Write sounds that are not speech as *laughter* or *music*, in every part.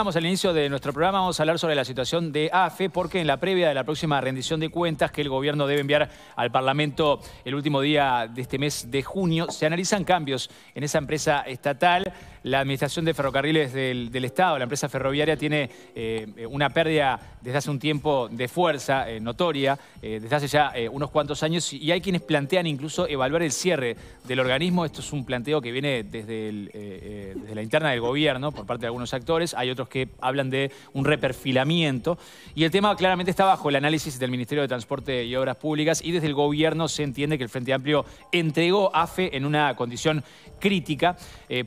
vamos al inicio de nuestro programa, vamos a hablar sobre la situación de AFE, porque en la previa de la próxima rendición de cuentas que el gobierno debe enviar al Parlamento el último día de este mes de junio, se analizan cambios en esa empresa estatal la Administración de Ferrocarriles del, Estado, la empresa ferroviaria, tiene eh, eh, una pérdida desde hace un tiempo de fuerza eh, notoria, desde hace ya unos cuantos años, y hay quienes plantean incluso evaluar el cierre del organismo. Esto es un planteo que viene desde, la interna del gobierno por parte de algunos actores. Hay otros que hablan de un reperfilamiento. Y el tema claramente está bajo el análisis del Ministerio de Transporte y Obras Públicas y desde el gobierno se entiende que el Frente Amplio entregó AFE en una condición crítica.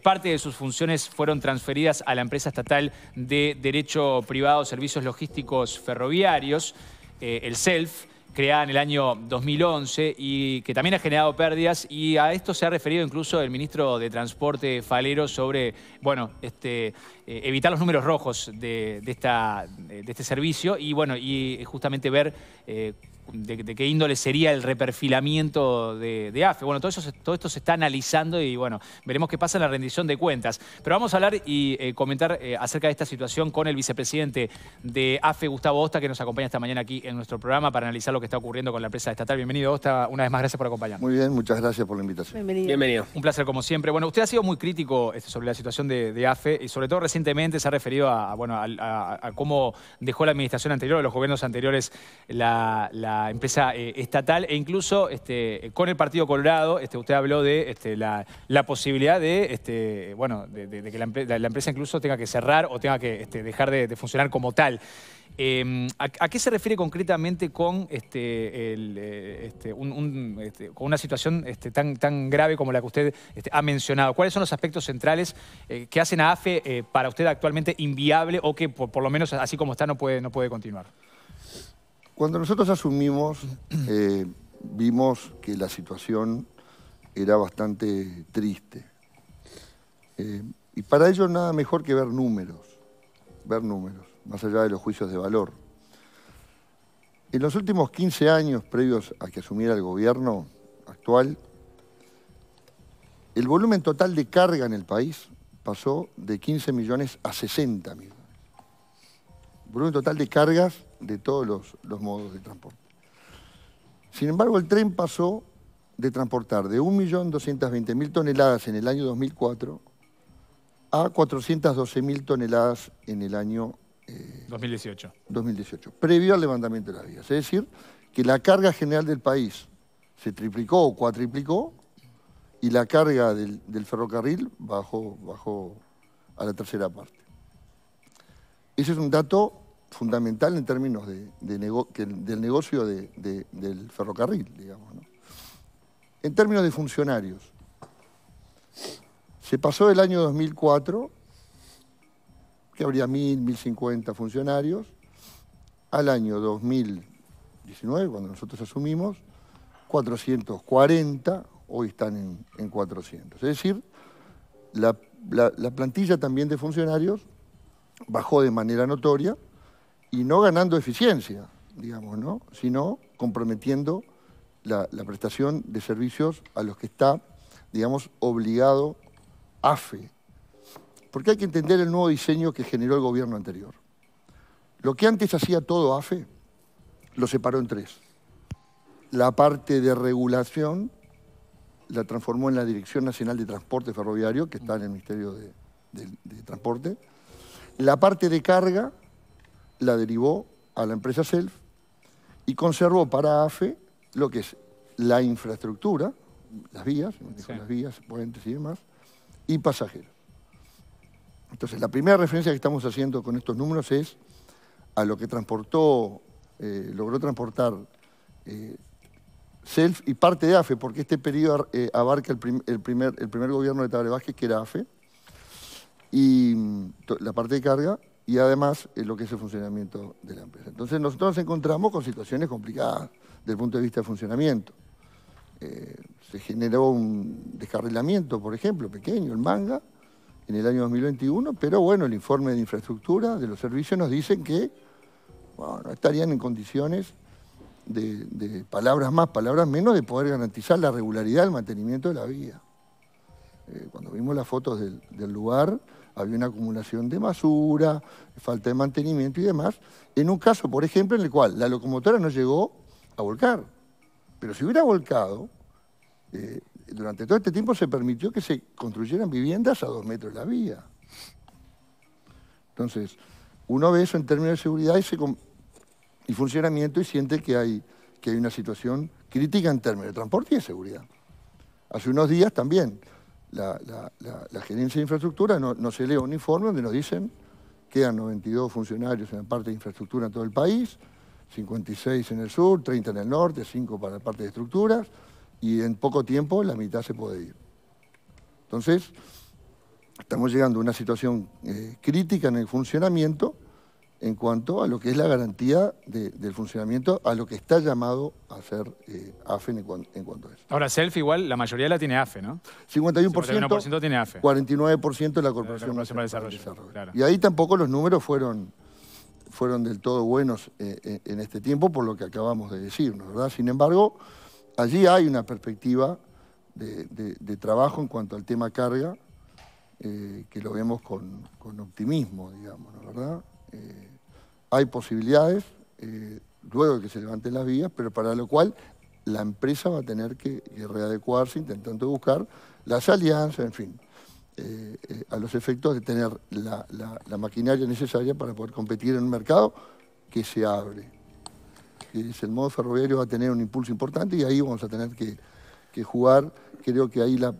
parte de sus funciones fueron transferidas a la empresa estatal de Derecho Privado Servicios Logísticos Ferroviarios, eh, el SELF, creada en el año 2011 y que también ha generado pérdidas y a esto se ha referido incluso el ministro de Transporte Falero sobre, bueno, este, eh, evitar los números rojos de, esta, de este servicio y bueno, y justamente ver... Eh, de, qué índole sería el reperfilamiento de, AFE. E. Bueno, todo, eso, todo esto se está analizando y bueno, veremos qué pasa en la rendición de cuentas. Pero vamos a hablar y eh, comentar eh, acerca de esta situación con el vicepresidente de AFE, Gustavo Osta, que nos acompaña esta mañana aquí en nuestro programa para analizar lo que está ocurriendo con la empresa estatal. Bienvenido, Osta. Una vez más, gracias por acompañarnos. Muy bien, muchas gracias por la invitación. Bienvenido. Un placer como siempre. Bueno, usted ha sido muy crítico este, sobre la situación de, AFE e y sobre todo recientemente se ha referido a, bueno, a, cómo dejó la administración anterior, los gobiernos anteriores, la empresa eh, estatal e incluso este, con el Partido Colorado, este, usted habló de este, la, posibilidad de, este, bueno, de, que la, empresa incluso tenga que cerrar o tenga que dejar de, funcionar como tal. Em, ¿a, qué se refiere concretamente con, este, eh, una situación tan, tan grave como la que usted ha mencionado? ¿Cuáles son los aspectos centrales eh, que hacen a AFE para usted actualmente inviable o que por, por, lo menos así como está no puede, no puede continuar? Cuando nosotros asumimos, *clears throat* eh, vimos que la situación era bastante triste. Eh, y para ello nada mejor que ver números, ver números, más allá de los juicios de valor. En los últimos 15 años previos a que asumiera el gobierno actual, el volumen total de carga en el país pasó de 15 millones a 60 millones. volumen total de cargas de todos los, modos de transporte. Sin embargo, el tren pasó de transportar de 1.220.000 toneladas en el año 2004 a 412.000 toneladas en el año 2018. Eh, 2018, previo al levantamiento de las vías. Es decir, que la carga general del país se triplicó o cuatriplicó y la carga del, ferrocarril bajó, bajó a la tercera parte. Ese es un dato fundamental en términos del negocio del ferrocarril, digamos. En términos de funcionarios, se pasó del año 2004, que habría 1.000, 1.050 funcionarios, al año 2019, cuando nosotros asumimos, 440, hoy están en, 400. Es decir, la plantilla también de funcionarios bajó de manera notoria, y no ganando eficiencia, digamos, ¿no? sino comprometiendo la, prestación de servicios a los que está, digamos, obligado AFE. Porque hay que entender el nuevo diseño que generó el gobierno anterior. Lo que antes hacía todo AFE, lo separó en tres. La parte de regulación la transformó en la Dirección Nacional de Transporte Ferroviario, que está en el Ministerio de, de Transporte. La parte de carga la derivó a la empresa Self y conservó para AFE lo que es la infraestructura, las vías, las vías, puentes y demás, y pasajeros. Entonces, la primera referencia que estamos haciendo con estos números es a lo que transportó, eh, logró transportar eh, SELF y parte de AFE, porque este periodo eh, abarca el, primer, el primer gobierno de Tabre Vázquez, que era AFE, y mm, la parte de carga, y además en lo que es el funcionamiento de la empresa. Entonces nosotros nos encontramos con situaciones complicadas desde el punto de vista de funcionamiento. Eh, se generó un descarrilamiento, por ejemplo, pequeño, el manga, en el año 2021, pero bueno, el informe de infraestructura de los servicios nos dicen que no estarían en condiciones de, palabras más, palabras menos, de poder garantizar la regularidad del mantenimiento de la vía. Eh, cuando vimos las fotos del lugar, había una acumulación de basura, falta de mantenimiento y demás, en un caso, por ejemplo, en el cual la locomotora no llegó a volcar. Pero si hubiera volcado, eh, durante todo este tiempo se permitió que se construyeran viviendas a dos metros de la vía. Entonces, uno ve eso en términos de seguridad y, funcionamiento y siente que hay, que hay una situación crítica en términos de transporte y de seguridad. Hace unos días también, la, gerencia de infraestructura no, no se lee un informe donde nos dicen que quedan 92 funcionarios en la parte de infraestructura en todo el país, 56 en el sur, 30 en el norte, 5 para la parte de estructuras, y en poco tiempo la mitad se puede ir. Entonces, estamos llegando a una situación eh, crítica en el funcionamiento, en cuanto a lo que es la garantía del funcionamiento, a lo que está llamado a hacer eh, AFE en, cuanto a eso. Ahora, SELF igual, la mayoría la tiene AFE, ¿no? 51%, tiene AFE. 49% la la Corporación Nacional Desarrollo. Desarrollo. Y ahí tampoco los números fueron, fueron del todo buenos eh, eh, en este tiempo, por lo que acabamos de decir, ¿no? ¿verdad? Sin embargo, allí hay una perspectiva de, trabajo en cuanto al tema carga, que lo vemos con, optimismo, digamos, ¿no? ¿verdad? Eh, hay posibilidades eh, luego de que se levanten las vías, pero para lo cual la empresa va a tener que, readecuarse intentando buscar las alianzas, en fin, eh, a los efectos de tener la, maquinaria necesaria para poder competir en un mercado que se abre. el modo ferroviario va a tener un impulso importante y ahí vamos a tener que que jugar, creo que ahí la,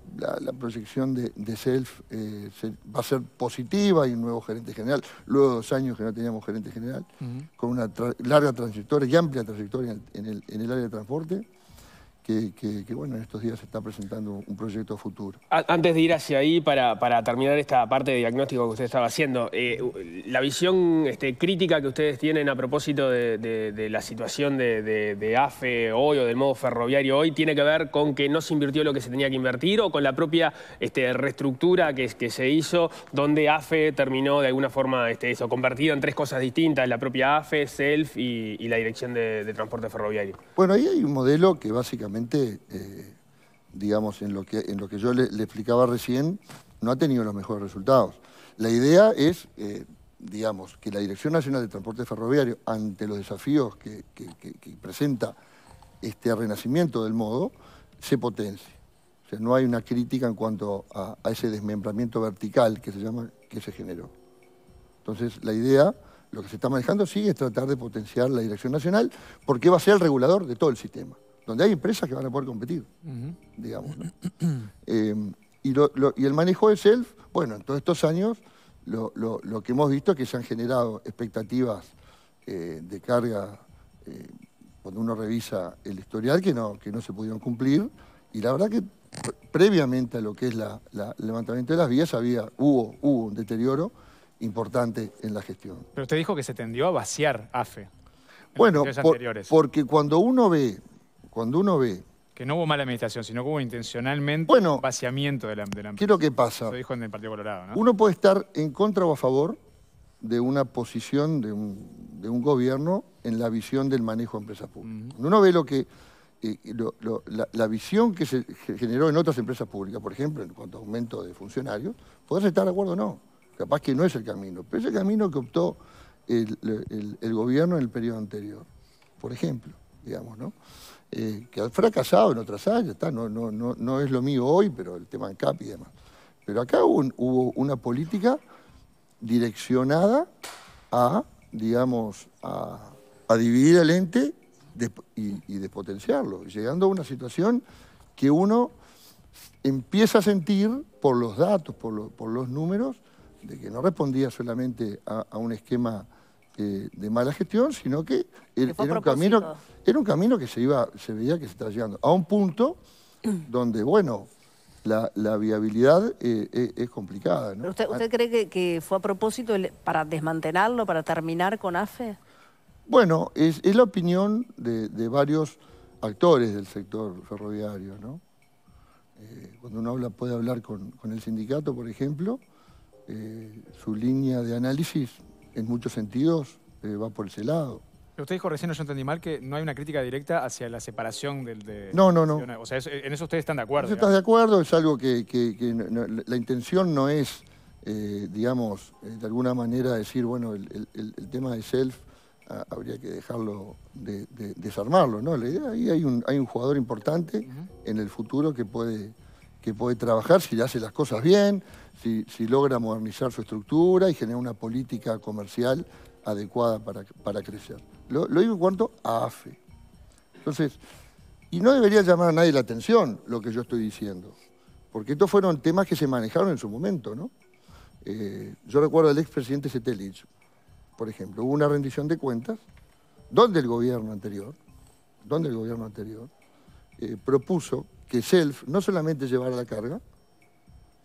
proyección de, Self eh, se, va a ser positiva y un nuevo gerente general. Luego de dos años que no teníamos gerente general, con una larga trayectoria y amplia trayectoria en en el área de transporte que, bueno, en estos días se está presentando un proyecto futuro. Antes de ir hacia ahí, para, para terminar esta parte de diagnóstico que usted estaba haciendo, eh, la visión este, crítica que ustedes tienen a propósito de, de, la situación de, de, AFE e hoy o del modo ferroviario hoy, ¿tiene que ver con que no se invirtió lo que se tenía que invertir o con la propia este, reestructura que, que se hizo, donde AFE terminó de alguna forma este, eso, convertida en tres cosas distintas, la propia AFE, SELF y, y la Dirección de Transporte Ferroviario? Bueno, ahí hay un modelo que básicamente eh, digamos, en lo que, en lo que yo le, explicaba recién, no ha tenido los mejores resultados. La idea es, eh, digamos, que la Dirección Nacional de Transporte Ferroviario, ante los desafíos que, presenta este renacimiento del modo, se potencie. sea, no hay una crítica en cuanto a, ese desmembramiento vertical que se llama que se generó. Entonces, la idea, lo que se está manejando, sí, es tratar de potenciar la dirección nacional, porque va a ser el regulador de todo el sistema donde hay empresas que van a poder competir, digamos. *clears throat* Em, y, el manejo de self, bueno, en todos estos años lo, que hemos visto es que se han generado expectativas eh, de carga eh, cuando uno revisa el historial que no, que no se pudieron cumplir y la verdad que previamente a lo que es el levantamiento de las vías había, hubo, un deterioro importante en la gestión. Pero usted dijo que se tendió a vaciar AFE. En bueno, porque cuando uno ve cuando uno ve... Que no hubo mala administración, sino que hubo intencionalmente vaciamiento de la, empresa. ¿Qué es lo que pasa? Eso dijo en el Partido Colorado, Uno puede estar en contra o a favor de una posición de un, gobierno en la visión del manejo de empresas públicas. Cuando uno ve lo que... Eh, la, visión que se generó en otras empresas públicas, por ejemplo, en cuanto a aumento de funcionarios, podrás estar de acuerdo o no. Capaz que no es el camino, pero es el camino que optó el, el gobierno en el periodo anterior, por ejemplo, digamos, ¿no? Eh, que ha fracasado en otras áreas, está, no, es lo mío hoy, pero el tema CAPI y demás. Pero acá hubo, una política direccionada a, digamos, a, dividir el ente y, despotenciarlo, llegando a una situación que uno empieza a sentir por los datos, por, por los números, de que no respondía solamente a un esquema de mala gestión, sino que, er, era, un camino, que se, iba, se veía que se estaba llegando a un punto *clears throat* donde, bueno, la, viabilidad eh, eh, es complicada. ¿Usted, ah. cree que, fue a propósito para desmantelarlo, para terminar con AFE? Bueno, es, la opinión de, varios actores del sector ferroviario. Eh, cuando uno habla, puede hablar con el sindicato, por ejemplo, su línea de análisis en muchos sentidos eh, va por ese lado. Usted dijo recién, no yo entendí mal, que no hay una crítica directa hacia la separación del... no, no, no. O sea, en eso ustedes están de acuerdo. Estás de acuerdo, es algo que, la intención no es, eh, digamos, eh, de alguna manera decir, bueno, el, tema de self ah, habría que dejarlo, de, desarmarlo, ¿no? La idea, ahí hay un, hay un jugador importante en el futuro que puede que puede trabajar si le hace las cosas bien, si, logra modernizar su estructura y generar una política comercial adecuada para, crecer. Lo, digo en cuanto a AFE. Entonces, y no debería llamar a nadie la atención lo que yo estoy diciendo, porque estos fueron temas que se manejaron en su momento, ¿no? Eh, yo recuerdo al expresidente Setelich, por ejemplo, hubo una rendición de cuentas donde el gobierno anterior, donde el gobierno anterior eh, propuso que SELF no solamente llevara la carga,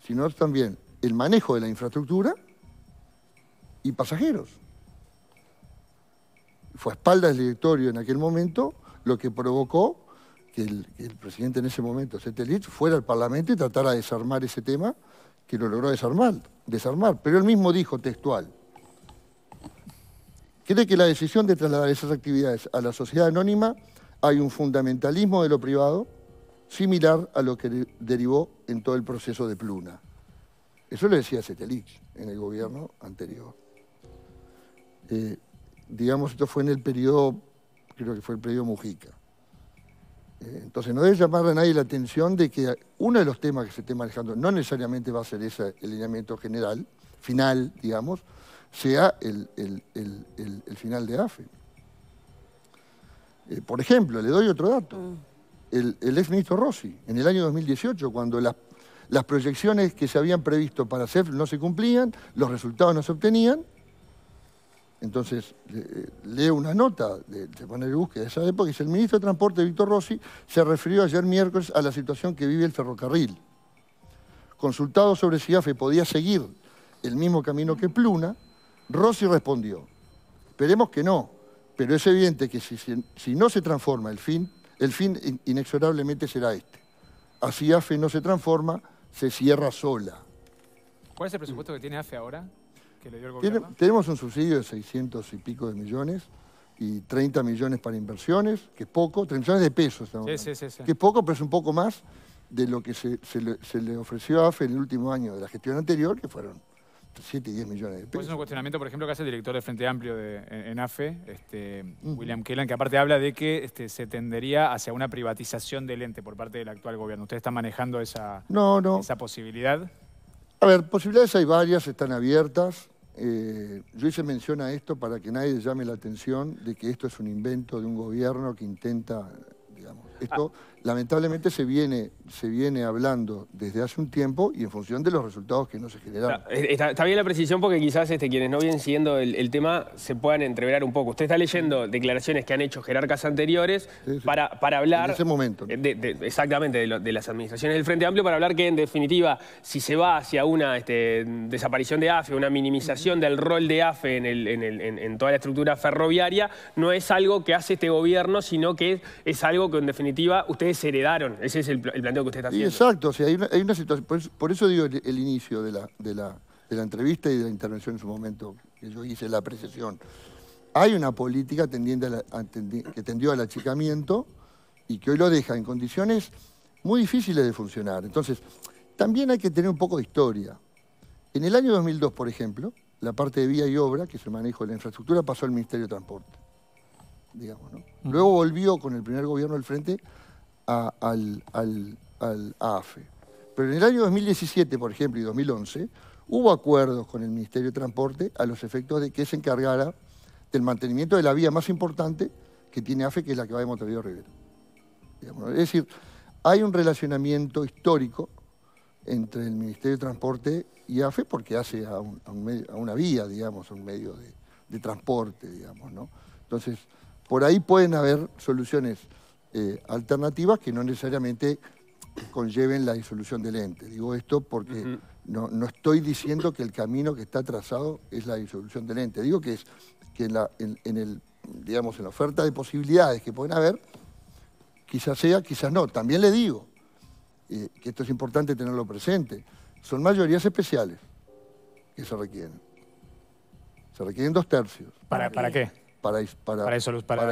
sino también el manejo de la infraestructura y pasajeros. Fue a espaldas del directorio en aquel momento lo que provocó que el, presidente en ese momento, Setelich, fuera al Parlamento y tratara de desarmar ese tema, que lo logró desarmar, desarmar. Pero él mismo dijo textual, cree que la decisión de trasladar esas actividades a la sociedad anónima hay un fundamentalismo de lo privado, similar a lo que derivó en todo el proceso de Pluna. Eso lo decía Setelix en el gobierno anterior. Eh, digamos, esto fue en el periodo, creo que fue el periodo Mujica. Eh, entonces, no debe llamar a nadie la atención de que uno de los temas que se esté manejando, no necesariamente va a ser ese el lineamiento general, final, digamos, sea el, final de AFE. Eh, por ejemplo, le doy otro dato. Mm el, el ministro Rossi en el año 2018, cuando las, proyecciones que se habían previsto para CEF no se cumplían, los resultados no se obtenían. Entonces, eh, leo una nota de, de poner búsqueda de esa época, y dice, el ministro de Transporte, Víctor Rossi, se refirió ayer miércoles a la situación que vive el ferrocarril. Consultado sobre si AFE podía seguir el mismo camino que Pluna, Rossi respondió, esperemos que no, pero es evidente que si, si no se transforma el fin el fin inexorablemente será este. Así AFE no se transforma, se cierra sola. ¿Cuál es el presupuesto que tiene AFE ahora? tenemos un subsidio de 600 y pico de millones y 30 millones para inversiones, que es poco, 30 millones de pesos. Sí, que es poco, pero es un poco más de lo que se, le, se le ofreció a AFE en el último año de la gestión anterior, que fueron 7 y 10 millones de pesos. Pues es un cuestionamiento, por ejemplo, que hace el director de Frente Amplio de, en, AFE, este, William Kellan, que aparte habla de que este, se tendería hacia una privatización del ente por parte del actual gobierno. ¿Usted está manejando esa, no, no. esa posibilidad? A ver, posibilidades hay varias, están abiertas. Eh, yo hice mención a esto para que nadie llame la atención de que esto es un invento de un gobierno que intenta, digamos, esto... Ah, lamentablemente se viene, se viene hablando desde hace un tiempo y en función de los resultados que no se generaron. Está, eh, bien la precisión porque quizás este, quienes no vienen siguiendo el, tema se puedan entreverar un poco. Usted está leyendo declaraciones que han hecho jerarcas anteriores Para, para hablar... En momento. exactamente, de, las administraciones del Frente Amplio para hablar que en definitiva si se va hacia una este, desaparición de AFE, una minimización del rol de AFE en, en, toda la estructura ferroviaria, no es algo que hace este gobierno, sino que es algo que en definitiva ustedes heredaron, Ese es el, planteo que usted está haciendo. exacto, hay, una, situación. Por eso, digo el, inicio de la, de, la, entrevista y de la intervención en su momento, que yo hice la apreciación. Hay una política tendiente que tendió al achicamiento y que hoy lo deja en condiciones muy difíciles de funcionar. Entonces, también hay que tener un poco de historia. En el año 2002, por ejemplo, la parte de vía y obra, que se el manejo de la infraestructura, pasó al Ministerio de Transporte. Mm. Luego volvió con el primer gobierno al frente al, AFE. Pero en el año 2017, por ejemplo, y 2011, hubo acuerdos con el Ministerio de Transporte a los efectos de que se encargara del mantenimiento de la vía más importante que tiene AFE, que es la que va de Montevideo a Rivera. Es decir, hay un relacionamiento histórico entre el Ministerio de Transporte y AFE porque hace a, una vía, digamos, a un medio de, de transporte, digamos, ¿no? Entonces, por ahí pueden haber soluciones eh, alternativas que no necesariamente conlleven la disolución del ente. Digo esto porque no, estoy diciendo que el camino que está trazado es la disolución del ente. Digo que es que en la, en, el, digamos, en la oferta de posibilidades que pueden haber, quizás sea, quizás no. También le digo eh, que esto es importante tenerlo presente. Son mayorías especiales que se requieren. Se requieren dos tercios. ¿Para, para qué? para, para, para, disolver, para,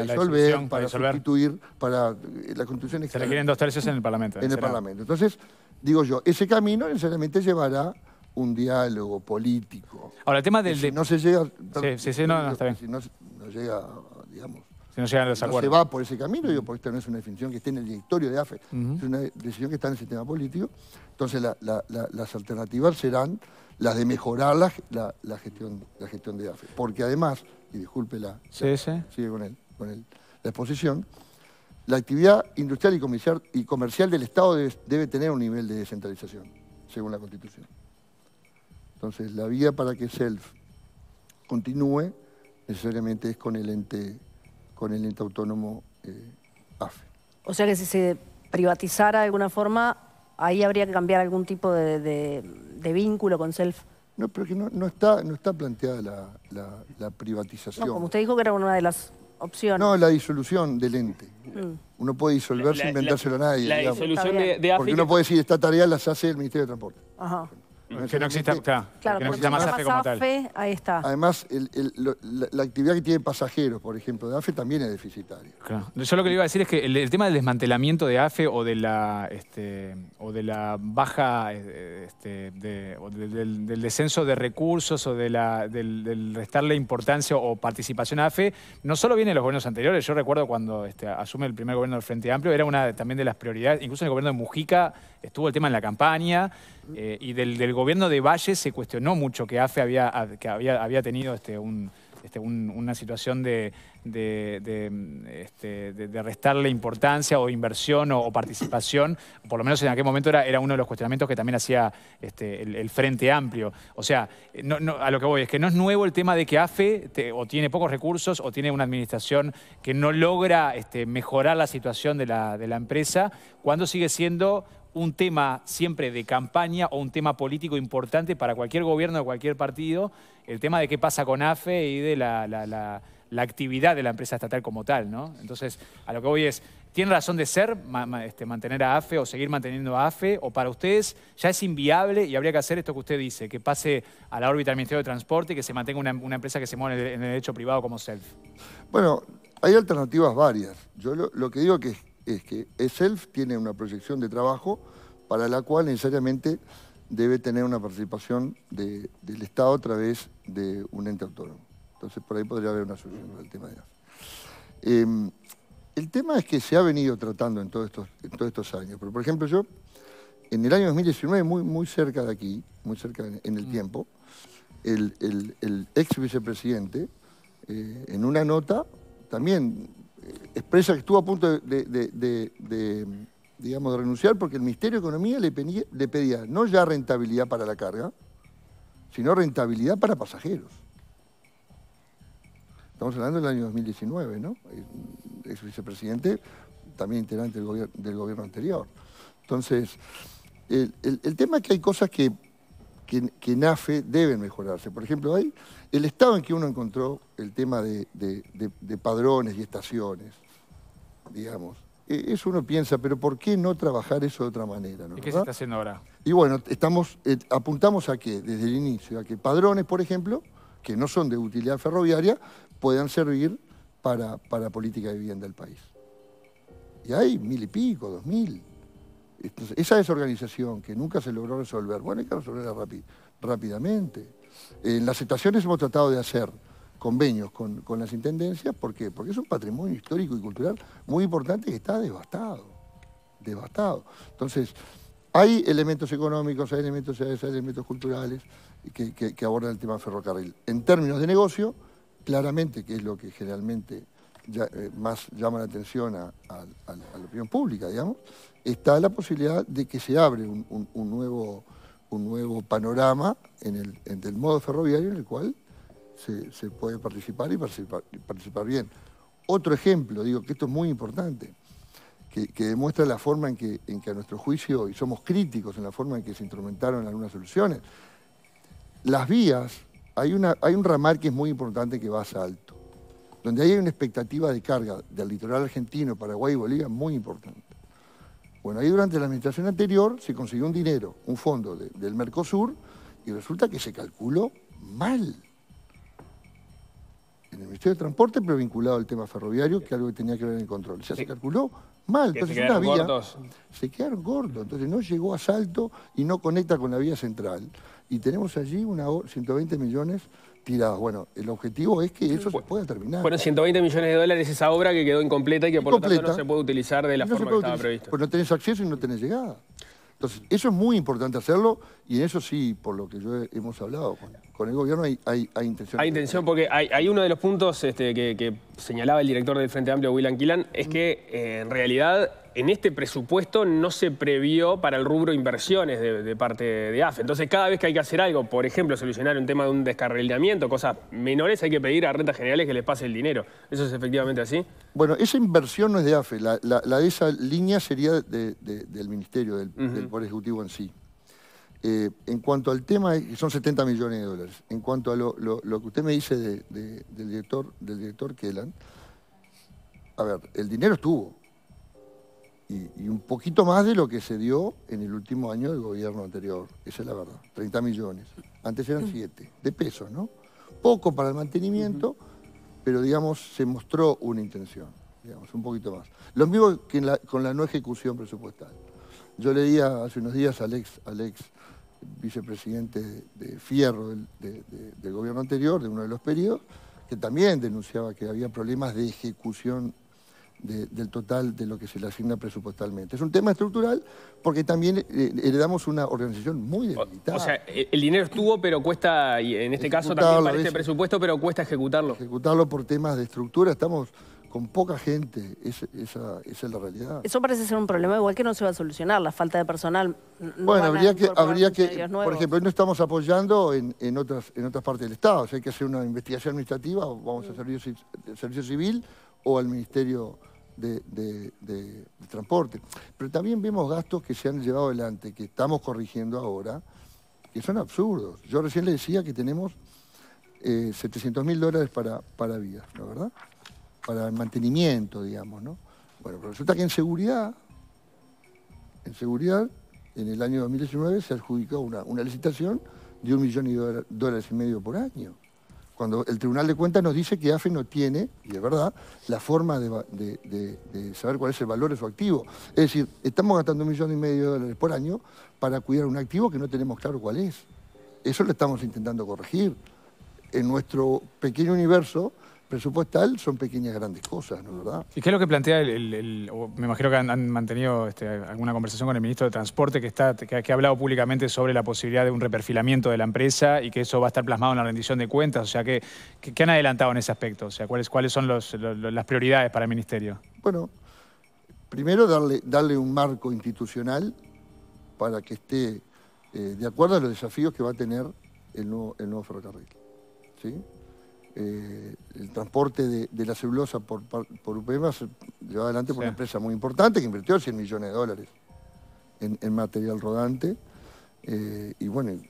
para sustituir, para eh, la constitución. Se requieren dos tercios en el Parlamento. En el Parlamento. Entonces, digo yo, ese camino necesariamente llevará un diálogo político. Ahora, el tema del... Si no se llega... Sí, sí, no, está bien. Si no, llega, digamos... Si no se va por ese camino, digo, porque esta no es una definición que esté en el directorio de AFE, es una decisión que está en el sistema político. Entonces, las alternativas serán las de mejorar la, gestión, la gestión de AFE. Porque además, y disculpe la... Sigue con él, con él, la exposición. La actividad industrial y comercial, y comercial del Estado debe, tener un nivel de descentralización, según la Constitución. Entonces, la vía para que SELF continúe necesariamente es con el ente, con el ente autónomo eh, AFE. O sea que si se privatizara de alguna forma, ahí habría que cambiar algún tipo de, de vínculo con SELF. No, pero que no, no, está, no está planteada la, la, privatización. No, como usted dijo que era una de las opciones. No, la disolución del ente. Mm. Uno puede disolverse e inventárselo a nadie. La disolución de, África. Porque uno puede decir, esta tarea las hace el Ministerio de Transporte. Ajá. Que no exista, claro, no más AFE como tal. Además, la, actividad que tiene pasajeros, por ejemplo, de AFE también es deficitaria. Yo lo que le iba a decir es que el, tema del desmantelamiento de AFE o de la, este, o de la baja, este, o del, descenso de recursos o de la, del, restarle importancia o participación a AFE, no solo viene de los gobiernos anteriores. Yo recuerdo cuando este, asume el primer gobierno del Frente Amplio, era una también de las prioridades, incluso en el gobierno de Mujica estuvo el tema en la campaña. Eh, y del, gobierno de Valle se cuestionó mucho que AFE había, que había, tenido este, este una situación de, este, de, de, restarle importancia o inversión o, participación, por lo menos en aquel momento era, era uno de los cuestionamientos que también hacía este, el, Frente Amplio. O sea, eh, a lo que voy es que no es nuevo el tema de que AFE o tiene pocos recursos o tiene una administración que no logra mejorar la situación de la, de la empresa cuando sigue siendo un tema siempre de campaña o un tema político importante para cualquier gobierno o cualquier partido, el tema de qué pasa con AFE y de la, actividad de la empresa estatal como tal, ¿no? Entonces, a lo que voy es, ¿tiene razón de ser este, mantener a AFE o seguir manteniendo a AFE? ¿O para ustedes ya es inviable y habría que hacer esto que usted dice, que pase a la órbita del Ministerio de Transporte y que se mantenga una, empresa que se mueva en el, derecho privado como SELF? Bueno, hay alternativas varias. Yo lo, que digo que es que ESELF tiene una proyección de trabajo para la cual necesariamente debe tener una participación del Estado a través de un ente autónomo. Entonces, por ahí podría haber una solución para el tema de ESELF. Em, el tema es que se ha venido tratando en todos estos, todos estos años. Pero, por ejemplo, yo, en el año 2019, muy, muy cerca de aquí, muy cerca en, el mm. tiempo, el, ex vicepresidente, eh, en una nota, también expresa que estuvo a punto de, de, renunciar porque el Ministerio de Economía le pedía, no ya rentabilidad para la carga, sino rentabilidad para pasajeros. Estamos hablando del año 2019, ¿no? Ex vicepresidente, también integrante del, gobierno anterior. Entonces, el tema es que hay cosas que que, en AFE deben mejorarse. Por ejemplo, ahí el estado en que uno encontró el tema de, padrones y estaciones, digamos, e, eso uno piensa, pero ¿por qué no trabajar eso de otra manera? ¿Y qué se está haciendo ahora? Y bueno, estamos, eh, apuntamos a que, desde el inicio, a que padrones, por ejemplo, que no son de utilidad ferroviaria, puedan servir para, para política de vivienda del país. Y hay mil y pico, dos mil, esa desorganización que nunca se logró resolver, bueno, hay que resolverla rápidamente. En eh, las estaciones hemos tratado de hacer convenios con, las intendencias, ¿por qué? Porque es un patrimonio histórico y cultural muy importante que está devastado, devastado. Entonces, hay elementos económicos, hay elementos, hay elementos culturales que, que abordan el tema ferrocarril. En términos de negocio, claramente, que es lo que generalmente eh, más llama la atención a, la opinión pública, digamos, está la posibilidad de que se abre un, nuevo, un nuevo panorama en el, modo ferroviario en el cual se, puede participar y, participar bien. Otro ejemplo, digo que esto es muy importante, que, demuestra la forma en que, en que a nuestro juicio, y somos críticos en la forma en que se instrumentaron algunas soluciones, las vías, hay, una, hay un ramar que es muy importante que va a Salto donde hay una expectativa de carga del litoral argentino, Paraguay y Bolivia muy importante. Bueno, ahí durante la administración anterior se consiguió un dinero, un fondo del Mercosur, y resulta que se calculó mal. En el Ministerio de Transporte, pero vinculado al tema ferroviario, que algo que tenía que ver en el control. O sea, se calculó mal. Entonces, se una vía. Se quedaron gordo, Entonces, no llegó a salto y no conecta con la vía central. Y tenemos allí una, 120 millones bueno, el objetivo es que eso se pueda terminar. Bueno, 120 millones de dólares esa obra que quedó incompleta y que por lo tanto no se puede utilizar de la forma que estaba prevista. Pues no tenés acceso y no tenés llegada. Entonces, eso es muy importante hacerlo y en eso sí, por lo que yo hemos hablado con, el gobierno, hay, intención. Hay intención porque hay, uno de los puntos este, que, señalaba el director del Frente Amplio, Will Anquilán, es mm. que eh, en realidad en este presupuesto no se previó para el rubro inversiones de, parte de AFE. Entonces, cada vez que hay que hacer algo, por ejemplo, solucionar un tema de un descarrilamiento, cosas menores, hay que pedir a rentas generales que les pase el dinero. ¿Eso es efectivamente así? Bueno, esa inversión no es de AFE. La, de esa línea sería del Ministerio, del, Poder Ejecutivo en sí. Eh, en cuanto al tema, son 70 millones de dólares. En cuanto a lo, que usted me dice del, director, del director Kellan, a ver, el dinero estuvo y, un poquito más de lo que se dio en el último año del gobierno anterior. Esa es la verdad, 30 millones. Antes eran 7, mm. de pesos, ¿no? Poco para el mantenimiento, pero digamos, se mostró una intención, digamos, un poquito más. Lo mismo que con la no ejecución presupuestal. Yo leía hace unos días al ex, al vicepresidente de Fierro del gobierno anterior, de uno de los periodos, que también denunciaba que había problemas de ejecución del total de lo que se le asigna presupuestalmente. Es un tema estructural porque también eh, heredamos una organización muy debilitada. O, sea, eh, el dinero estuvo, pero cuesta, y en este caso también para presupuesto, pero cuesta ejecutarlo. Ejecutarlo por temas de estructura, estamos con poca gente, esa, es la realidad. Eso parece ser un problema igual que no se va a solucionar, la falta de personal. bueno, habría que, habría que por ejemplo, hoy no estamos apoyando en, en, otras, en otras partes del Estado, o sea, hay que hacer una investigación administrativa, o vamos al a mm. servicio civil o al Ministerio de, transporte. Pero también vemos gastos que se han llevado adelante, que estamos corrigiendo ahora, que son absurdos. Yo recién le decía que tenemos eh, 700 mil dólares para, para vías, ¿no verdad? Para el mantenimiento, digamos, ¿no? Bueno, pero resulta que en seguridad, en seguridad, en el año 2019 se adjudicó una, una licitación de un millón y dólares y medio por año. Cuando el Tribunal de Cuentas nos dice que AFE no tiene, y es verdad, la forma de, saber cuál es el valor de su activo. Es decir, estamos gastando un millón y medio de dólares por año para cuidar un activo que no tenemos claro cuál es. Eso lo estamos intentando corregir. En nuestro pequeño universo presupuestal son pequeñas grandes cosas, ¿no es verdad? ¿Y qué es lo que plantea el, me imagino que han, mantenido este, alguna conversación con el ministro de Transporte que, está, que ha, hablado públicamente sobre la posibilidad de un reperfilamiento de la empresa y que eso va a estar plasmado en la rendición de cuentas, o sea, ¿qué, que, han adelantado en ese aspecto? O sea, ¿cuáles, cuáles son las prioridades para el ministerio? Bueno, primero darle, darle un marco institucional para que esté eh, de acuerdo a los desafíos que va a tener el nuevo, el nuevo ferrocarril, ¿sí? Eh, el transporte de, la celulosa por, por se llevó adelante por una empresa muy importante que invirtió 100 millones de dólares en, material rodante. Eh, y bueno,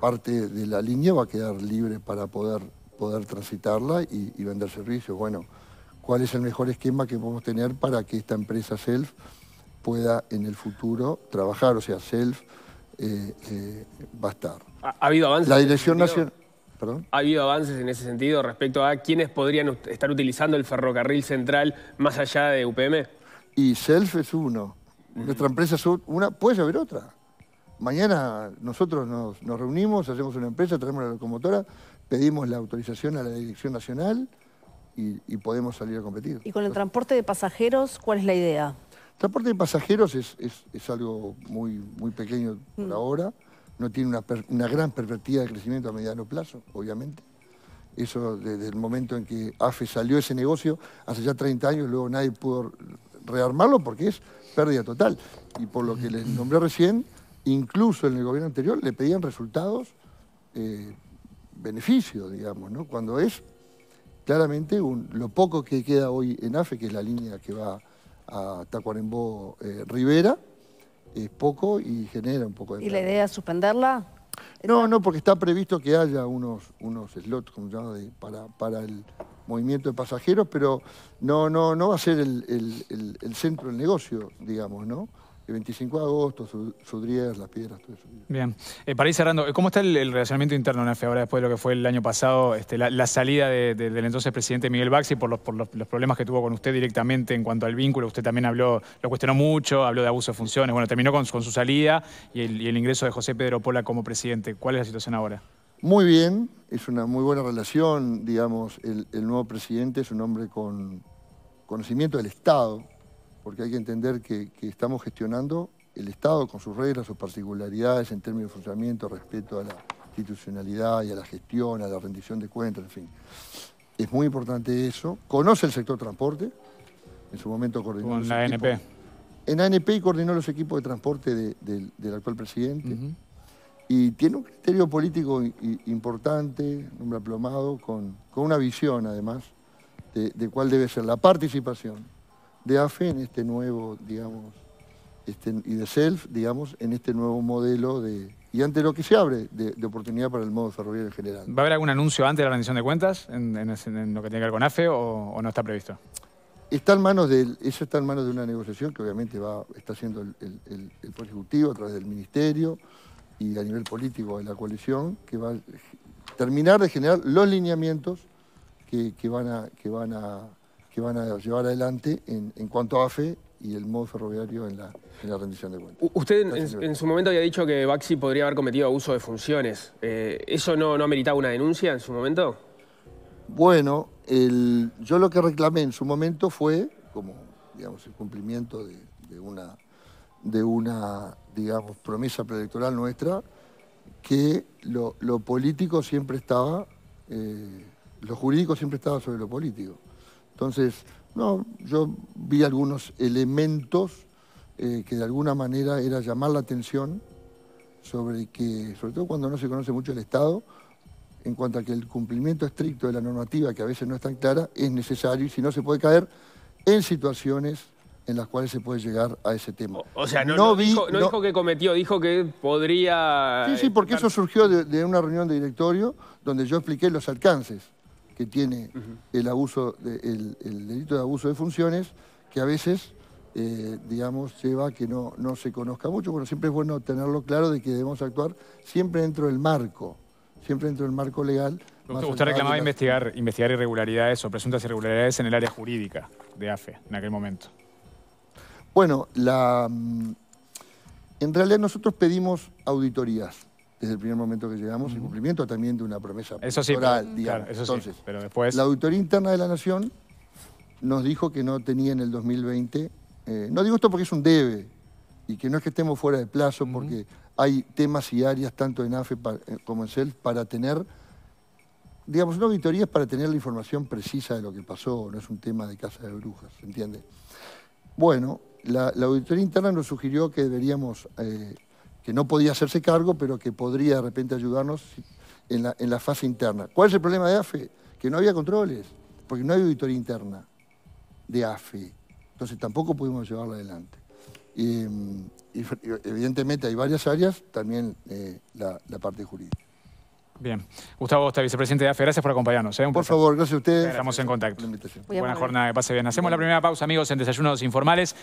parte de la línea va a quedar libre para poder, poder transitarla y, vender servicios. Bueno, ¿cuál es el mejor esquema que podemos tener para que esta empresa Self pueda en el futuro trabajar? O sea, Self eh, va a estar. ¿Ha, habido avances? La Dirección Nacional... ¿Ha habido avances en ese sentido respecto a quiénes podrían estar utilizando el ferrocarril central más allá de UPM? Y Self es uno. Nuestra empresa es una, puede haber otra. Mañana nosotros nos, reunimos, hacemos una empresa, traemos la locomotora, pedimos la autorización a la Dirección Nacional y, podemos salir a competir. ¿Y con el transporte de pasajeros cuál es la idea? transporte de pasajeros es, algo muy, muy pequeño por mm. ahora no tiene una, gran perspectiva de crecimiento a mediano plazo, obviamente. Eso desde el momento en que AFE salió ese negocio, hace ya 30 años, luego nadie pudo rearmarlo porque es pérdida total. Y por lo que les nombré recién, incluso en el gobierno anterior le pedían resultados, eh, beneficios, digamos, ¿no? cuando es claramente lo poco que queda hoy en AFE, que es la línea que va a Tacuarembó-Rivera, eh, es poco y genera un poco de... ¿Y la idea es suspenderla? No, no, porque está previsto que haya unos, unos slots como llamo, para, para el movimiento de pasajeros, pero no, no, no va a ser el centro del negocio, digamos, ¿no? 25 de agosto, su, las piedras, todo eso. Bien. Eh, para ir cerrando, ¿cómo está el, relacionamiento interno en ahora después de lo que fue el año pasado, este, la, salida del entonces presidente Miguel Baxi por, los, problemas que tuvo con usted directamente en cuanto al vínculo? Usted también habló, lo cuestionó mucho, habló de abuso de funciones. Bueno, terminó con, su salida y el, ingreso de José Pedro Pola como presidente. ¿Cuál es la situación ahora? Muy bien, es una muy buena relación, digamos, el nuevo presidente es un hombre con conocimiento del Estado, porque hay que entender que, estamos gestionando el Estado con sus reglas, sus particularidades en términos de funcionamiento, respeto a la institucionalidad y a la gestión, a la rendición de cuentas, en fin. Es muy importante eso. Conoce el sector transporte, en su momento coordinó... Con la ANP. En ANP y coordinó los equipos de transporte del actual presidente. Y tiene un criterio político importante, un aplomado, con, una visión además de cuál debe ser la participación, de AFE en este nuevo, digamos, este, y de SELF, digamos, en este nuevo modelo de, y ante lo que se abre de, oportunidad para el modo ferroviario en general. ¿Va a haber algún anuncio antes de la rendición de cuentas en, lo que tiene que ver con AFE o, no está previsto? Está en manos de, eso está en manos de una negociación que obviamente va, está haciendo el, Poder Ejecutivo a través del Ministerio y a nivel político de la coalición, que va a terminar de generar los lineamientos que van a, que van a que van a llevar adelante en, cuanto a AFE y el modo ferroviario en la, rendición de cuentas. Usted en, su momento había dicho que Baxi podría haber cometido abuso de funciones. Eh, ¿Eso no, no meritado una denuncia en su momento? Bueno, yo lo que reclamé en su momento fue, como digamos, el cumplimiento de, una, de una digamos, promesa preelectoral nuestra, que lo, político siempre estaba, eh, lo jurídico siempre estaba sobre lo político. Entonces, no, yo vi algunos elementos eh, que de alguna manera era llamar la atención sobre que, sobre todo cuando no se conoce mucho el Estado, en cuanto a que el cumplimiento estricto de la normativa, que a veces no es tan clara, es necesario y si no se puede caer en situaciones en las cuales se puede llegar a ese tema. O, sea, no, dijo, que cometió, dijo que podría... Sí, sí, porque eso surgió de, una reunión de directorio donde yo expliqué los alcances que tiene el, abuso el, delito de abuso de funciones, que a veces, eh, digamos, lleva a que no, no se conozca mucho. pero siempre es bueno tenerlo claro de que debemos actuar siempre dentro del marco, siempre dentro del marco legal. Usted, usted reclamaba investigar, investigar irregularidades o presuntas irregularidades en el área jurídica de AFE en aquel momento. Bueno, la, mm, en realidad nosotros pedimos auditorías desde el primer momento que llegamos, el cumplimiento también de una promesa eso sí, oral, Claro, Entonces, pero después... la auditoría interna de la Nación nos dijo que no tenía en el 2020, eh, no digo esto porque es un debe, y que no es que estemos fuera de plazo, porque hay temas y áreas, tanto en AFE eh, como en CELF, para tener, digamos, una auditoría es para tener la información precisa de lo que pasó, no es un tema de casa de brujas, ¿se entiende? Bueno, la, auditoría interna nos sugirió que deberíamos... Eh, no podía hacerse cargo, pero que podría de repente ayudarnos en la, en la fase interna. ¿Cuál es el problema de AFE? Que no había controles, porque no hay auditoría interna de AFE. Entonces tampoco pudimos llevarlo adelante. Mm, y, evidentemente hay varias áreas, también eh, la, parte jurídica. Bien. Gustavo Bosta, vicepresidente de AFE, gracias por acompañarnos. ¿eh? por favor, gracias a ustedes. Estamos en contacto. Buena jornada, que pase bien. Hacemos la primera pausa, amigos, en Desayunos Informales.